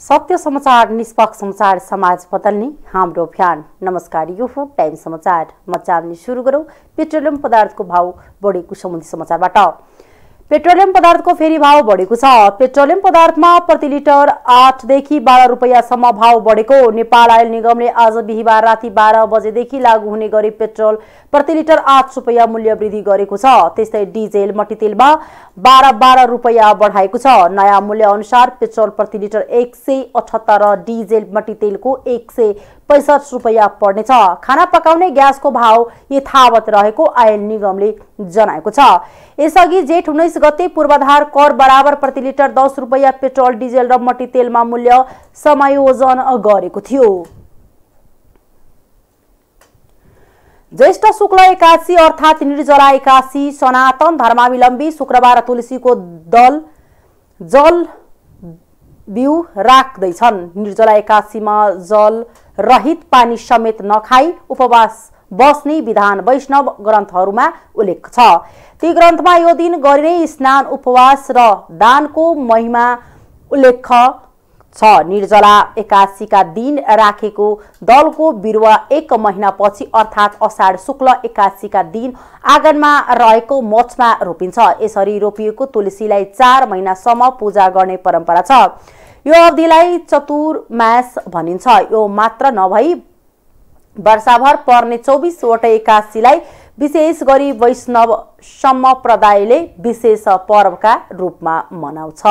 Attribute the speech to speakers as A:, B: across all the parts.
A: सत्य समाचार निष्पक्ष समाचार समाज बदल्ने हाम्रो अभियान नमस्कार यो हो टाइम समाचार म चाल्ने सुरु गरौँ पेट्रोलियम पदार्थको भाव बढेको सम्बन्धी समाचारबाट पेट्रोलियम पदार्थको फेरि भाव बढेको छ पेट्रोलियम पदार्थमा प्रति लिटर आठदेखि बाह्र रुपियाँसम्म भाव बढेको नेपाल आयल निगमले आज बिहिबार राति बाह्र बजेदेखि लागू हुने गरी पेट्रोल प्रति लिटर आठ रुपियाँ मूल्य वृद्धि गरेको छ त्यस्तै डिजेल मट्टीतेलमा बाह्र बाह्र रुपियाँ बढाएको छ नयाँ मूल्य अनुसार पेट्रोल प्रति लिटर एक सय अठहत्तर र डिजेल मट्टीतेलको एक सय पैँसठ रुपियाँ पर्नेछ खाना पकाउने ग्यासको भाव यथावत रहेको आयल निगमले जनाएको छ यसअघि जेठ उन्नाइस गते पूर्वाधार कर बराबर प्रति लिटर दस रुपियाँ पेट्रोल डिजेल र मट्टी तेलमा मूल्य समायोजन गरेको थियो ज्येष्ठ शुक्ल एकासी अर्थात निर्जला एकासी सनातन धर्मावलम्बी शुक्रबार तुलसीको दल जल बिउ राख्दैछन् निर्जला एकासीमा जल रहित पानी समेत नखाई उपवास बस्ने विधान वैष्णव ग्रन्थहरूमा उल्लेख छ ती ग्रन्थमा यो दिन गरिने स्नान उपवास र दानको महिमा उल्लेख छ निर्जला एकासीका दिन राखेको दलको बिरुवा एक महिनापछि अर्थात् असाढ शुक्ल एकासीका दिन आँगनमा रहेको मोचमा रोपिन्छ यसरी रोपिएको तुलसीलाई चार महिनासम्म पूजा गर्ने परम्परा छ यो अवधिलाई चतुर्मास भनिन्छ यो मात्र नभई वर्षाभर पर्ने चौबिसवटा एकासीलाई विशेष गरी वैष्णव सम्प्रदायले विशेष पर्वका रूपमा मनाउँछ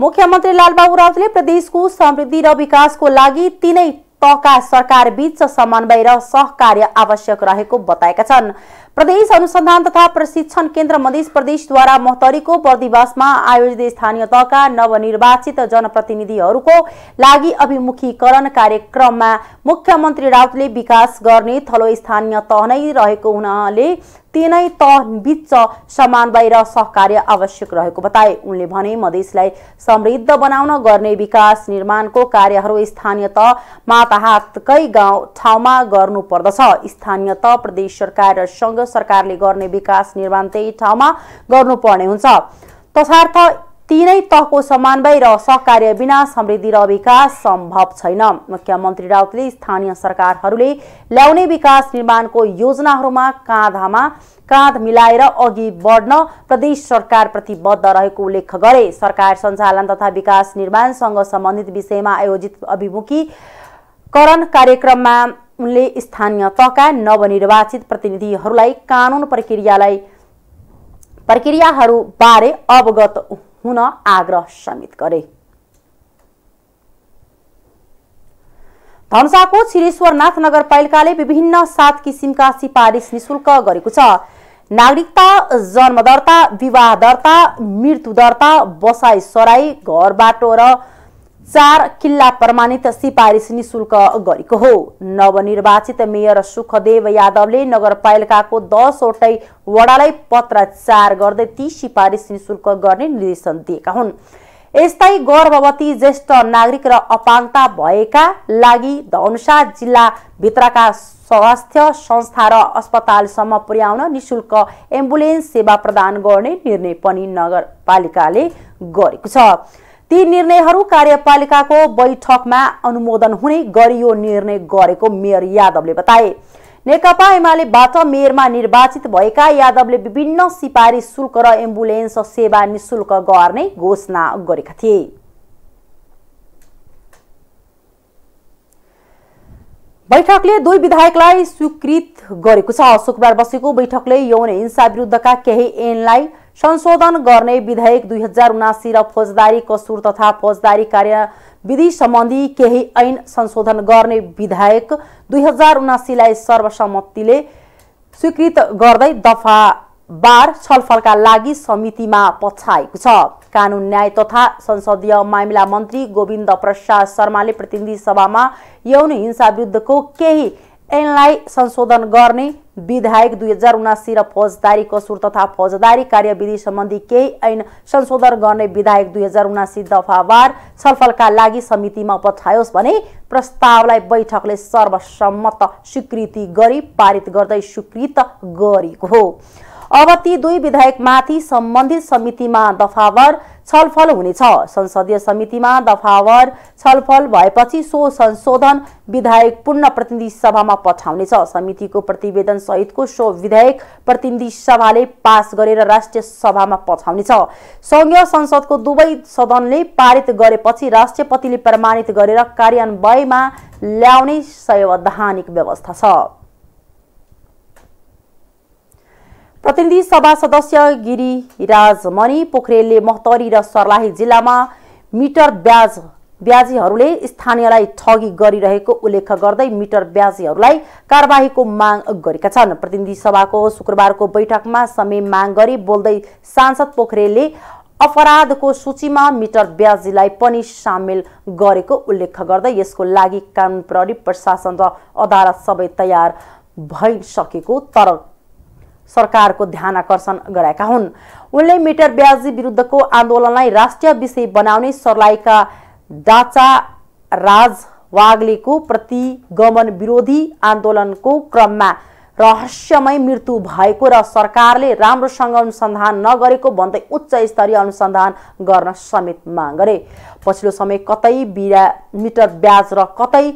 A: मुख्यमन्त्री लालबाबु राउतले प्रदेशको समृद्धि र विकासको लागि तिनै तहका सरकारबीच समन्वय र सहकार्य आवश्यक रहेको बताएका छन् प्रदेश अनुसन्धान तथा प्रशिक्षण केन्द्र मधेस प्रदेशद्वारा महतरीको प्रतिवासमा आयोजित स्थानीय तहका नवनिर्वाचित जनप्रतिनिधिहरूको लागि अभिमुखीकरण कार्यक्रममा मुख्यमन्त्री राउतले विकास गर्ने थलो स्थानीय तह नै रहेको हुनाले तिनै तहबीच समन्वय र सहकार्य आवश्यक रहेको बताए उनले भने मधेसलाई समृद्ध बनाउन गर्ने विकास निर्माणको कार्यहरू स्थानीय तह माताहातकै गाउँ ठाउँमा गर्नुपर्दछ स्थानीय तह प्रदेश सरकार र सङ्घ सरकारले गर्ने विकास निर्माण त्यही ठाउँमा गर्नुपर्ने हुन्छ तसर्थ तिनै तहको समन्वय र सहकार्य बिना समृद्धि र विकास सम्भव छैन मुख्यमन्त्री राउतले स्थानीय सरकारहरूले ल्याउने विकास निर्माणको योजनाहरूमा काँधामा काँध मिलाएर अघि बढ्न प्रदेश सरकार प्रतिबद्ध रहेको उल्लेख गरे सरकार सञ्चालन तथा विकास निर्माणसँग सम्बन्धित विषयमा आयोजित अभिमुखीकरण कार्यक्रममा उनले स्थानीय तहका नवनिर्वाचित प्रतिनिधिहरूलाई कानुन प्रक्रियालाई प्रक्रियाहरूबारे अवगत हुन आग्रह समेत गरे धनसाको श्रीश्वरनाथ नगरपालिकाले विभिन्न सात किसिमका सिफारिस निशुल्क गरेको छ नागरिकता जन्म दर्ता विवाह दर्ता मृत्यु दर्ता बसाई सराई घर बाटो र चार किल्ला प्रमाणित सिफारिस निशुल्क गरेको हो नवनिर्वाचित मेयर सुखदेव यादवले नगरपालिकाको दसवटै वडालाई पत्राचार गर्दै ती सिफारिस निशुल्क गर्ने निर्देशन दिएका हुन् यस्तै गर्भवती ज्येष्ठ नागरिक र अपाङ्गता भएका लागि धनुषा जिल्लाभित्रका स्वास्थ्य संस्था र अस्पतालसम्म पुर्याउन निशुल्क एम्बुलेन्स सेवा प्रदान गर्ने निर्णय पनि नगरपालिकाले गरेको छ ती निर्णयहरू कार्यपालिकाको बैठकमा अनुमोदन हुने गरी यो निर्णय गरेको मेयर यादवले बताए नेकपा एमालेबाट मेयरमा निर्वाचित भएका यादवले विभिन्न सिपारी शुल्क र एम्बुलेन्स सेवा निशुल्क गर्ने घोषणा गरेका थिए बैठकले दुई विधायकलाई स्वीकृत गरेको छ शुक्रबार बसेको बैठकले यौन हिंसा विरुद्धका केही एनलाई संशोधन गर्ने विधेयक दुई हजार उनासी र फौजदारी कसुर तथा फौजदारी कार्यविधि सम्बन्धी केही ऐन संशोधन गर्ने विधेयक दुई हजार उनासीलाई सर्वसम्मतिले स्वीकृत गर्दै दफा बार छलफलका लागि समितिमा पछाएको छ कानुन न्याय तथा संसदीय मामिला मन्त्री गोविन्द प्रसाद शर्माले प्रतिनिधि सभामा यौन हिंसा विरुद्धको केही ऐनलाई संशोधन गर्ने विधायक दुई हजार उनासी र फौजदारी कसुर तथा फौजदारी कार्यविधि सम्बन्धी केही ऐन संशोधन गर्ने विधायक दुई हजार उनासी दफावार छलफलका लागि समितिमा पठायोस् भने प्रस्तावलाई बैठकले सर्वसम्मत स्वीकृति गरी पारित गर्दै स्वीकृत गरेको हो अब ती दुई विधायकमाथि सम्बन्धित समितिमा दफावार छलफल हुनेछ संसदीय समितिमा दफावर छलफल भएपछि सो संशोधन विधायक पूर्ण प्रतिनिधि सभामा पठाउनेछ समितिको प्रतिवेदन सहितको सो विधेयक प्रतिनिधि सभाले पास गरेर राष्ट्रिय सभामा पठाउनेछ संघीय संसदको दुवै सदनले पारित गरेपछि राष्ट्रपतिले प्रमाणित गरेर कार्यान्वयनमा ल्याउने संवैधानिक व्यवस्था छ प्रतिनिधि सभा सदस्य गिरिराज मणि पोखरेलले महतरी र सर्लाही जिल्लामा मिटर ब्याज ब्याजीहरूले स्थानीयलाई ठगी गरिरहेको उल्लेख गर्दै मिटर ब्याजीहरूलाई कारवाहीको माग गरेका छन् प्रतिनिधि सभाको शुक्रबारको बैठकमा समय माग गरी बोल्दै सांसद पोखरेलले अपराधको सूचीमा मिटर ब्याजीलाई पनि सामेल गरेको उल्लेख गर्दै यसको लागि कानुन प्रहरी प्रशासन र अदालत सबै तयार भइसकेको तर सरकारको ध्यान आकर्षण गराएका हुन् उनले मिटर ब्याजी विरुद्धको आन्दोलनलाई राष्ट्रिय विषय बनाउने सर्लाइका डाचा राज वाग्लेको प्रतिगमन विरोधी आन्दोलनको क्रममा रहस्यमय मृत्यु भएको र सरकारले राम्रोसँग अनुसन्धान नगरेको भन्दै उच्च स्तरीय अनुसन्धान गर्न समेत माग गरे पछिल्लो समय कतै बिरा मिटर ब्याज र कतै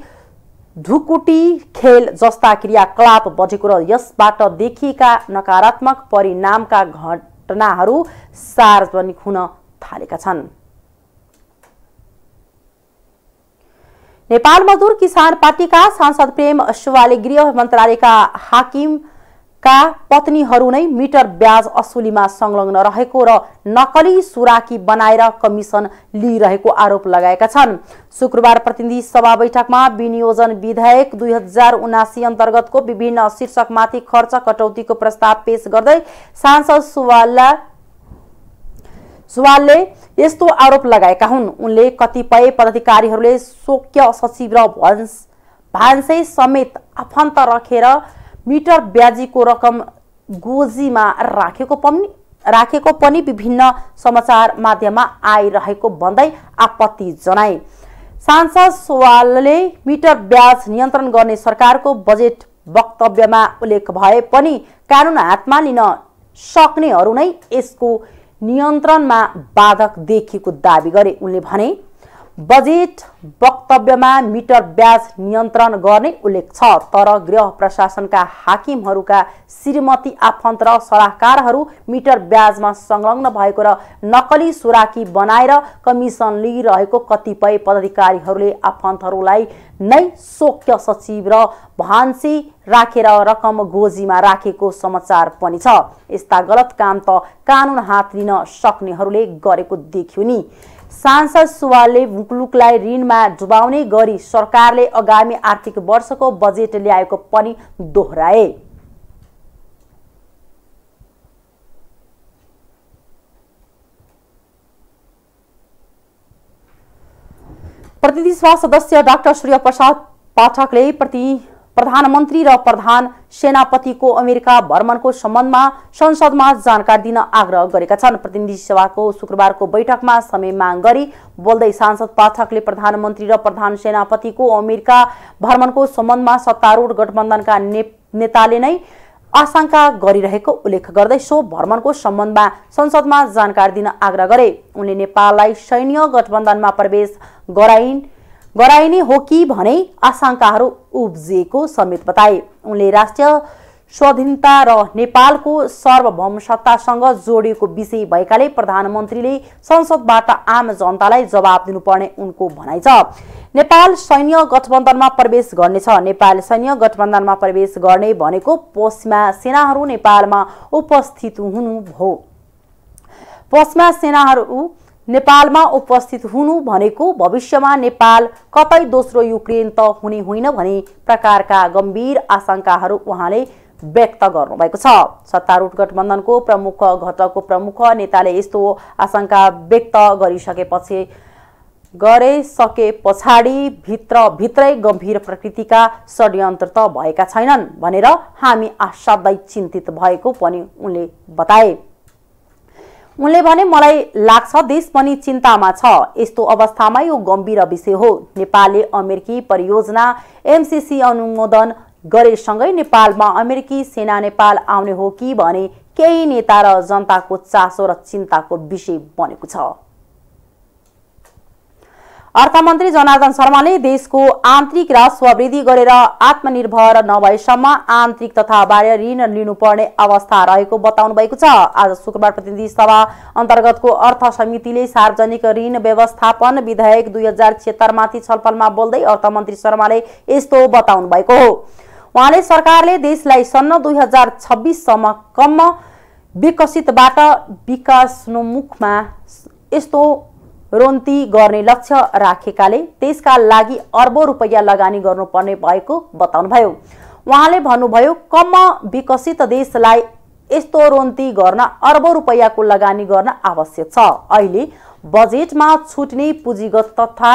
A: धुकुटी खेल जस्ता क्रियाकलाप बढेको र यसबाट देखिएका नकारात्मक परिणामका घटनाहरू सार्वजनिक हुन थालेका छन् नेपाल मजदुर किसान पार्टीका सांसद प्रेम अश्वाले गृह मन्त्रालयका हाकिम का पत्नीहरू नै मिटर ब्याज असुलीमा संलग्न रहेको र नकली सुराकी बनाएर कमिसन लिइरहेको आरोप लगाएका छन् शुक्रबार प्रतिनिधि सभा बैठकमा विनियोजन विधेयक दुई हजार उनासी अन्तर्गतको विभिन्न शीर्षकमाथि खर्च कटौतीको प्रस्ताव पेश गर्दै सांसद सुवाला सुवालले यस्तो आरोप लगाएका हुन् उनले कतिपय पदाधिकारीहरूले सोक्य सचिव र भान्से समेत आफन्त राखेर मिटर ब्याजीको रकम गोजीमा राखेको पनि राखेको पनि विभिन्न समाचार माध्यममा आइरहेको भन्दै आपत्ति जनाए सांसद सोवालले मिटर ब्याज नियन्त्रण गर्ने सरकारको बजेट वक्तव्यमा उल्लेख भए पनि कानुन हातमा लिन सक्नेहरू नै यसको नियन्त्रणमा बाधक देखिएको दावी गरे उनले भने बजेट वक्तव्यमा मिटर ब्याज नियन्त्रण गर्ने उल्लेख छ तर गृह प्रशासनका हाकिमहरूका श्रीमती आफन्त र सल्लाहकारहरू मिटर ब्याजमा संलग्न भएको र नकली सुराकी बनाएर कमिसन लिइरहेको कतिपय पदाधिकारीहरूले आफन्तहरूलाई नै सोक्य सचिव र भान्सी राखेर रकम गोजीमा राखेको समाचार पनि छ यस्ता गलत काम त कानुन हात लिन सक्नेहरूले गरेको देखियो नि सांसद सुवालले भुकलुकलाई ऋणमा डुबाउने गरी सरकारले आगामी आर्थिक वर्षको बजेट ल्याएको पनि दोहोऱ्याए प्रतिनिधि सभा सदस्य डाक्टर सूर्यप्रसाद पाठकले प्रति प्रधानमन्त्री र प्रधान सेनापतिको अमेरिका भ्रमणको सम्बन्धमा संसदमा जानकारी दिन आग्रह गरेका छन् प्रतिनिधि सभाको शुक्रबारको बैठकमा समय माग गरी बोल्दै सांसद पाठकले प्रधानमन्त्री र प्रधान सेनापतिको अमेरिका भ्रमणको सम्बन्धमा सत्तारूढ गठबन्धनका नेताले नै आशंका गरिरहेको उल्लेख गर्दै सो भ्रमणको सम्बन्धमा संसदमा जानकारी दिन आग्रह गरे उनले नेपाललाई सैन्य गठबन्धनमा प्रवेश गराइन् गराइने हो कि भने आशंकाहरू उब्जिएको समेत बताए उनले राष्ट्रिय स्वाधीनता र नेपालको सत्तासँग जोडिएको विषय भएकाले प्रधानमन्त्रीले संसदबाट आम जनतालाई जवाब दिनुपर्ने उनको भनाइ छ नेपाल सैन्य गठबन्धनमा प्रवेश गर्नेछ नेपाल सैन्य गठबन्धनमा प्रवेश गर्ने भनेको पश्चिमा सेनाहरू नेपालमा उपस्थित हुनु हो पश्चिमा सेनाहरू नेपालमा उपस्थित हुनु भनेको भविष्यमा नेपाल कतै दोस्रो युक्रेन त हुने होइन भने प्रकारका गम्भीर आशंकाहरू उहाँले व्यक्त गर्नुभएको छ सत्तारूढ गठबन्धनको प्रमुख घटकको प्रमुख नेताले यस्तो आशंका व्यक्त गरिसकेपछि गरे सके पछाडि भित्रभित्रै गम्भीर प्रकृतिका षड्यन्त्र त भएका छैनन् भनेर हामी असाध्यै चिन्तित भएको पनि उनले बताए उनले भने मलाई लाग्छ देश पनि चिन्तामा छ यस्तो अवस्थामा यो गम्भीर विषय हो नेपालले अमेरिकी परियोजना एमसिसी अनुमोदन गरेसँगै नेपालमा अमेरिकी सेना नेपाल आउने हो कि भने केही नेता र जनताको चासो र चिन्ताको विषय बनेको छ अर्थमन्त्री जनार्दन शर्माले देशको आन्तरिक राजस्व वृद्धि गरेर आत्मनिर्भर नभएसम्म आन्तरिक तथा बाह्य ऋण लिनुपर्ने अवस्था रहेको बताउनु भएको छ आज शुक्रबार प्रतिनिधि सभा अन्तर्गतको अर्थ समितिले सार्वजनिक ऋण व्यवस्थापन विधेयक दुई हजार छिहत्तरमाथि छलफलमा बोल्दै अर्थमन्त्री शर्माले यस्तो बताउनु भएको हो उहाँले सरकारले देशलाई सन् दुई हजार छब्बिससम्म कम विकसितबाट विकासोन्मुखमा यस्तो रोन्ती गर्ने लक्ष्य राखेकाले त्यसका लागि अर्बौँ रुपैयाँ लगानी गर्नुपर्ने भएको बताउनुभयो उहाँले भन्नुभयो कम विकसित देशलाई यस्तो रोन्ती गर्न अर्बौँ रुपैयाँको लगानी गर्न आवश्यक छ अहिले बजेटमा छुट्ने पुँजीगत तथा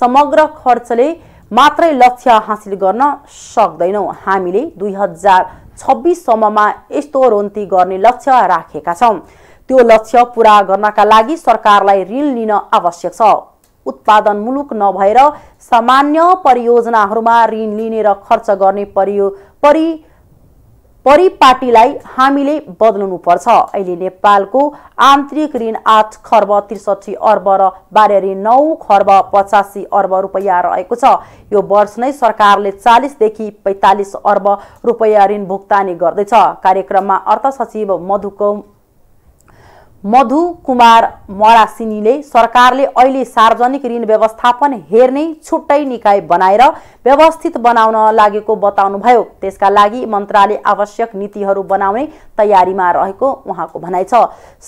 A: समग्र खर्चले मात्रै लक्ष्य हासिल गर्न सक्दैनौँ हामीले दुई हजार छब्बिससम्ममा यस्तो रोन्ती गर्ने लक्ष्य राखेका छौँ त्यो लक्ष्य पुरा गर्नका लागि सरकारलाई ऋण लिन आवश्यक छ उत्पादन मुलुक नभएर सामान्य परियोजनाहरूमा ऋण लिने र खर्च गर्ने परियो परि परिपाटीलाई हामीले बदल्नुपर्छ अहिले नेपालको आन्तरिक ऋण आठ खर्ब त्रिसठी अर्ब र बाह्र ऋण नौ खर्ब पचासी अर्ब रुपियाँ रहेको छ यो वर्ष नै सरकारले चालिसदेखि पैँतालिस अर्ब रुपियाँ ऋण भुक्तानी गर्दैछ कार्यक्रममा अर्थ सचिव मधुकम मधु कुमार मरासिनीले सरकारले अहिले सार्वजनिक ऋण व्यवस्थापन हेर्ने छुट्टै निकाय बनाएर व्यवस्थित बनाउन लागेको बताउनुभयो त्यसका लागि मन्त्रालय आवश्यक नीतिहरू बनाउने तयारीमा रहेको उहाँको भनाइ छ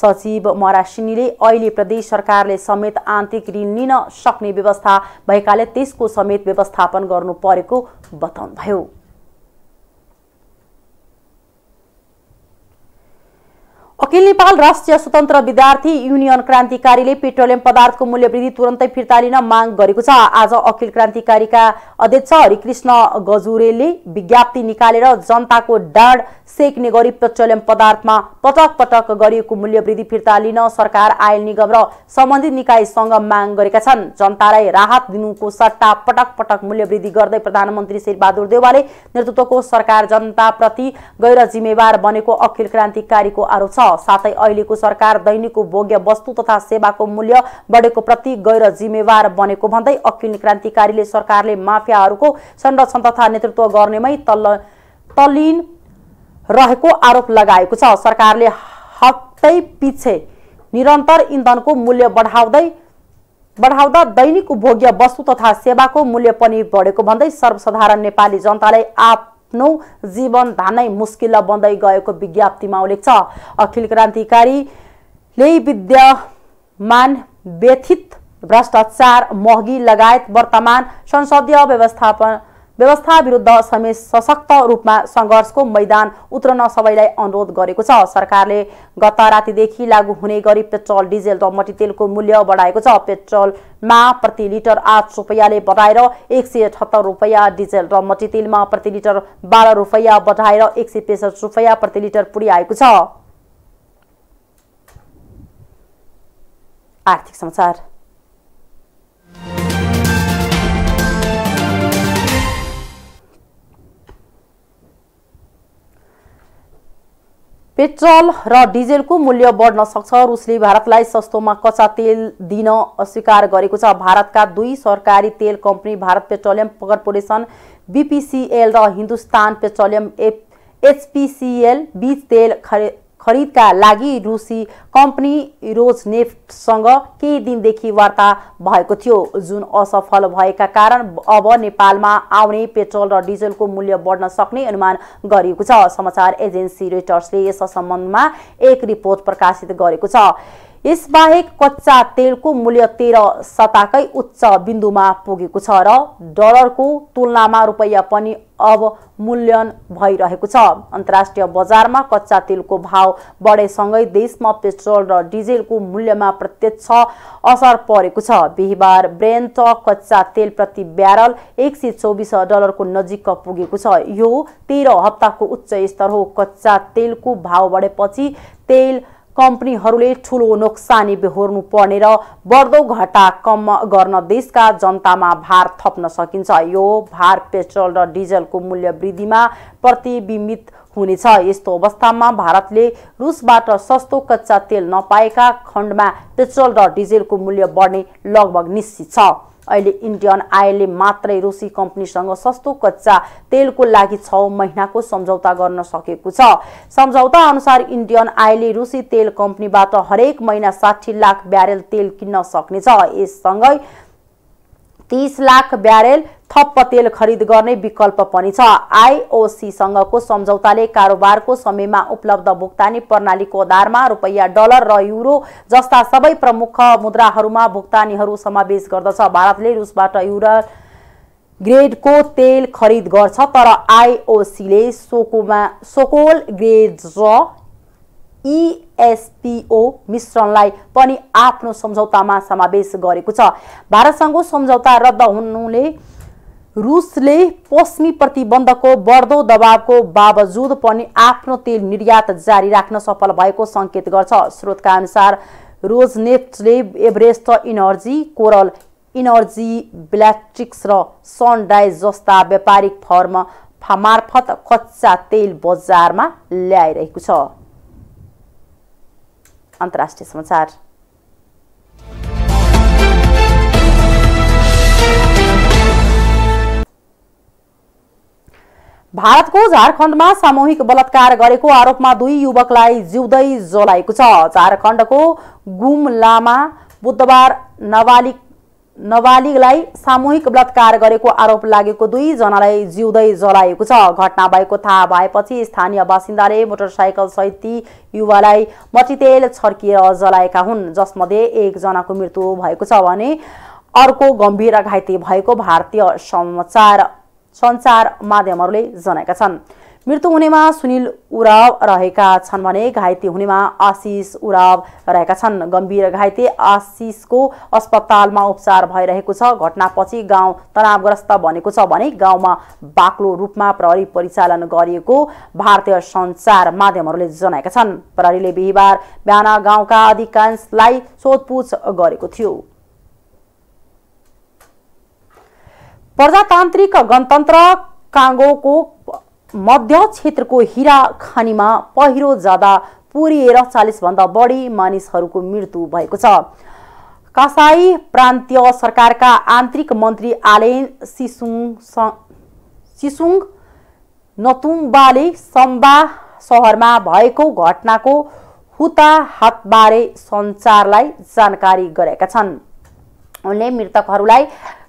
A: सचिव मरासिनीले अहिले प्रदेश सरकारले समेत आन्तरिक ऋण लिन सक्ने व्यवस्था भएकाले त्यसको समेत व्यवस्थापन गर्नु परेको बताउनुभयो अखिल नेपाल राष्ट्रिय स्वतन्त्र विद्यार्थी युनियन क्रान्तिकारीले पेट्रोलियम पदार्थको मूल्य वृद्धि तुरन्तै फिर्ता लिन माग गरेको छ आज अखिल क्रान्तिकारीका अध्यक्ष हरिकृष्ण गजुरेले विज्ञप्ति निकालेर जनताको डाँड सेक्ने गरी पेट्रोलियम पदार्थमा पटक पटक गरिएको मूल्य वृद्धि फिर्ता लिन सरकार आयल निगम र सम्बन्धित निकायसँग माग गरेका छन् जनतालाई राहत दिनुको सट्टा पटक पटक मूल्य वृद्धि गर्दै प्रधानमन्त्री शेरबहादुर देवालले नेतृत्वको सरकार जनताप्रति गैर जिम्मेवार बनेको अखिल क्रान्तिकारीको आरोप छ साथै अहिलेको सरकार दैनिक भोग्य वस्तु तथा सेवाको मूल्य बढेको प्रति गैर जिम्मेवार बनेको भन्दै अखिल क्रान्तिकारीले सरकारले माफियाहरूको संरक्षण तथा नेतृत्व गर्नेमै तल तलिन रहेको आरोप लगाएको छ सरकारले हप्तै पिछे निरन्तर इन्धनको मूल्य बढाउँदै बढाउँदा दैनिक उपभोग्य वस्तु तथा सेवाको मूल्य पनि बढेको भन्दै सर्वसाधारण नेपाली जनतालाई आप आफ्नो जीवन धानै मुस्किल बन्दै गएको विज्ञप्तिमा उल्लेख छ अखिल क्रान्तिकारीले विद्यमान व्यथित भ्रष्टाचार महगी लगायत वर्तमान संसदीय व्यवस्थापन व्यवस्था विरुद्ध समय सशक्त रूपमा सङ्घर्षको मैदान उत्रन सबैलाई अनुरोध गरेको छ सरकारले गत रातिदेखि लागू हुने गरी पेट्रोल डिजेल र मट्टितेलको मूल्य बढाएको छ पेट्रोलमा प्रति लिटर आठ रुपियाँले बढाएर एक सय अठहत्तर रुपियाँ डिजेल र मट्टितेलमा प्रति लिटर बाह्र रुपियाँ बढाएर एक सय पैँसठ रुपियाँ प्रति लिटर पुर्याएको छ आर्थिक समाचार पेट्रोल र डिजेलको मूल्य बढ्न सक्छ रुसले भारतलाई सस्तोमा कच्चा तेल दिन अस्वीकार गरेको छ भारतका दुई सरकारी तेल company Bharat petroleum corporation BPCL र हिन्दुस्तान पेट्रोलियम एप एचपिसिएल बिच तेल खरे खरिदका लागि रुसी कम्पनी रोजनेफ्टसँग केही दिनदेखि वार्ता भएको थियो जुन असफल भएका कारण अब नेपालमा आउने पेट्रोल र डिजलको मूल्य बढ्न सक्ने अनुमान गरिएको छ समाचार एजेन्सी रेटर्सले यस सम्बन्धमा एक रिपोर्ट प्रकाशित गरेको छ यसबाहेक कच्चा तेलको मूल्य तेह्र सताकै उच्च बिन्दुमा पुगेको छ र डलरको तुलनामा रुपैयाँ पनि अब मूल्यन भइरहेको छ अन्तर्राष्ट्रिय बजारमा कच्चा तेलको भाव बढेसँगै देशमा पेट्रोल र डिजेलको मूल्यमा प्रत्यक्ष असर परेको छ बिहिबार ब्रेन्ट कच्चा तेल प्रति ब्यारल एक सय चौबिस डलरको नजिक पुगेको छ यो तेह्र हप्ताको उच्च स्तर हो कच्चा तेलको भाव बढेपछि तेल कम्पनीहरूले ठूलो नोक्सानी बेहोर्नु पर्ने र बढ्दो घटा कम गर्न देशका जनतामा भार थप्न सकिन्छ यो भार पेट्रोल र डिजलको मूल्य वृद्धिमा प्रतिबिम्बित हुनेछ यस्तो अवस्थामा भारतले रुसबाट सस्तो कच्चा तेल नपाएका खण्डमा पेट्रोल र डिजेलको मूल्य बढ्ने लगभग निश्चित छ अहिले इन्डियन आयलले मात्रै रुसी कम्पनीसँग सस्तो कच्चा तेलको लागि छ महिनाको सम्झौता गर्न सकेको छ सम्झौता अनुसार इन्डियन आयलले रुसी तेल कम्पनीबाट हरेक महिना साठी लाख ब्यारेल तेल किन्न सक्नेछ यससँगै तीस लाख ब्यारेल थप तेल खरिद गर्ने विकल्प पनि छ आइओसीसँगको सम्झौताले कारोबारको समयमा उपलब्ध भुक्तानी प्रणालीको आधारमा रुपैयाँ डलर र युरो जस्ता सबै प्रमुख मुद्राहरूमा भुक्तानीहरू समावेश गर्दछ भारतले रुसबाट युरो ग्रेडको तेल खरिद गर्छ तर आइओसीले सोकोमा सोकोल ग्रेड र इएसपिओ मिश्रणलाई पनि आफ्नो सम्झौतामा समावेश गरेको छ भारतसँगको सम्झौता रद्द हुनुले रुसले पश्चिमी प्रतिबन्धको बढ्दो दबावको बावजुद पनि आफ्नो तेल निर्यात जारी राख्न सफल भएको सङ्केत गर्छ स्रोतका अनुसार रोजनेफ्टले एभरेस्ट इनर्जी कोरल इनर्जी ब्ल्याट्रिक्स र सनडाइज जस्ता व्यापारिक फर्म मार्फत कच्चा तेल बजारमा ल्याइरहेको छ अन्तर्राष्ट्रिय समाचार भारतको झारखण्डमा सामूहिक बलात्कार गरेको आरोपमा दुई युवकलाई जिउँदै जलाएको छ झारखण्डको गुम लामा बुधबार नाबालिग नबालिगलाई सामूहिक बलात्कार गरेको आरोप लागेको दुईजनालाई जिउँदै जलाएको छ घटना भएको थाहा भएपछि स्थानीय बासिन्दाले मोटरसाइकल सहित ती युवालाई मटितेल छर्किएर जलाएका हुन् जसमध्ये एकजनाको मृत्यु भएको छ भने अर्को गम्भीर घाइते भएको भारतीय समाचार सञ्चार माध्यमहरूले जनाएका छन् मृत्यु हुनेमा सुनिल उराव रहेका छन् भने घाइते हुनेमा आशिष उराव रहेका छन् गम्भीर घाइते आशिषको अस्पतालमा उपचार भइरहेको छ घटनापछि गाउँ तनावग्रस्त बनेको छ भने गाउँमा बाक्लो रूपमा प्रहरी परिचालन गरिएको भारतीय सञ्चार माध्यमहरूले जनाएका छन् प्रहरीले बिहिबार बिहान गाउँका अधिकांशलाई सोधपुछ गरेको थियो प्रजातान्त्रिक गणतन्त्र काङ्गोको मध्य क्षेत्रको हिरा खानीमा पहिरो जाँदा पुरिएर चालिसभन्दा बढी मानिसहरूको मृत्यु भएको छ कासाई प्रान्तीय सरकारका आन्तरिक मन्त्री आलेन सिसुङ सिसुङ नतुम्बाले सम्बा सहरमा भएको घटनाको हुताहातबारे सञ्चारलाई जानकारी गरेका छन् उनले मृतकहरूलाई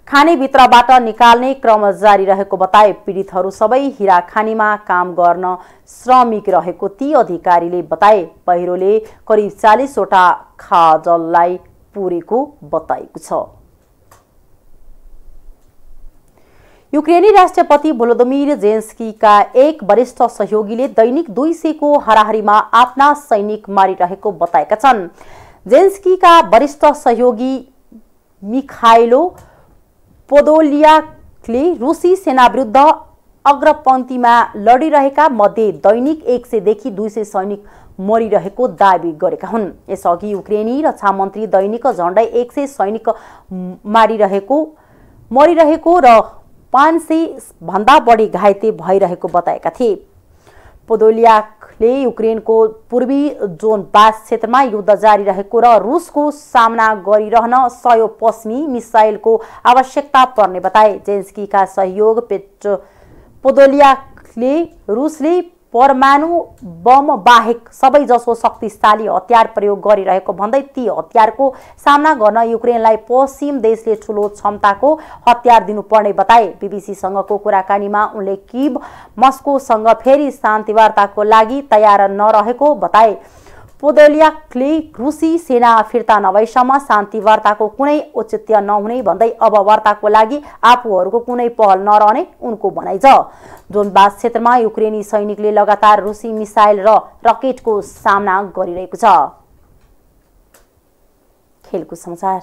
A: खाने भित्रबाट निकाल्ने क्रम जारी रहेको बताए पीडितहरू सबै हिराखानीमा काम गर्न श्रमिक रहेको ती अधिकारीले बताए पहिरोले करिब चालिसवटा खाजललाई पुरेको बताएको छ युक्रेनी राष्ट्रपति भोलोदमिर जेन्स्कीका एक वरिष्ठ सहयोगीले दैनिक दुई सयको हाराहारीमा आफ्ना सैनिक मारिरहेको बताएका छन् जेन्स्कीका वरिष्ठ सहयोगी मिखाइलो पोदोलियाले रुसी सेनाविरुद्ध अग्रपन्थीमा लडिरहेका मध्ये दैनिक एक सयदेखि दुई सय सैनिक मरिरहेको दावी गरेका हुन् यसअघि युक्रेनी रक्षा मन्त्री दैनिक झन्डै एक सय सैनिक मारिरहेको मरिरहेको र पाँच सय भन्दा बढी घाइते भइरहेको बताएका थिए पोदोलिया ले युक्रेनको पूर्वी जोन बास क्षेत्रमा युद्ध जारी रहेको र रुसको सामना गरिरहन सय पश्चिमी मिसाइलको आवश्यकता पर्ने बताए जेन्स्कीका सहयोग पेट्रो पोदोलियाले रुसले परमाणु बम बाहेक जसो शक्तिशाली हतियार प्रयोग गरिरहेको भन्दै ती हतियारको सामना गर्न युक्रेनलाई पश्चिम देशले ठुलो क्षमताको हतियार दिनुपर्ने बताए बिबिसीसँगको कुराकानीमा उनले किब मस्कोसँग फेरि शान्तिवार्ताको लागि तयार नरहेको बताए क्ली रुसी सेना फिर्ता नभएसम्म शान्ति वार्ताको कुनै औचित्य नहुने भन्दै अब वार्ताको लागि आफूहरूको कुनै पहल नरहने उनको भनाइ छ जोनबास क्षेत्रमा युक्रेनी सैनिकले लगातार रुसी मिसाइल र रकेटको सामना गरिरहेको छ खेलकुद समाचार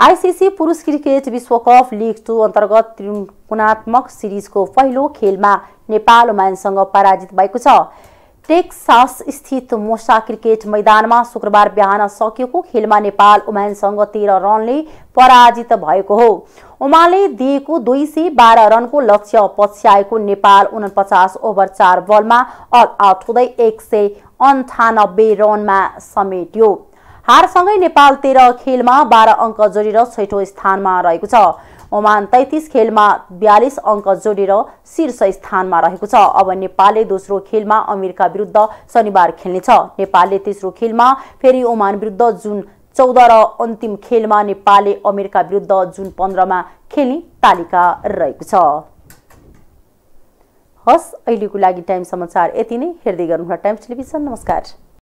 A: आइसिसी पुरुष क्रिकेट विश्वकप लिग टू अन्तर्गत त्रिगुणात्मक सिरिजको पहिलो खेलमा नेपाल ओमानसँग पराजित भएको छ टेक्सास स्थित मोसा क्रिकेट मैदानमा शुक्रबार बिहान सकिएको खेलमा नेपाल ओमानसँग तेह्र रनले पराजित भएको हो ओमानले दिएको दुई सय बाह्र रनको लक्ष्य पछ्याएको नेपाल उनपचास ओभर चार बलमा अल आउट हुँदै एक सय अन्ठानब्बे रनमा समेट्यो हारसँगै नेपाल तेह्र खेलमा बाह्र अङ्क जोडेर छैठौँ स्थानमा रहेको छ ओमान तैतिस खेलमा बयालिस अङ्क जोडेर शीर्ष स्थानमा रहेको छ अब नेपालले दोस्रो खेलमा अमेरिका विरुद्ध शनिबार खेल्नेछ नेपालले तेस्रो खेलमा फेरि ओमान विरुद्ध जुन चौध र अन्तिम खेलमा नेपालले अमेरिका विरुद्ध जुन पन्ध्रमा खेल्ने तालिका रहेको छ हस् अहिलेको लागि टाइम समाचार यति नै हेर्दै गर्नुहोला टाइम्स टेलिभिजन नमस्कार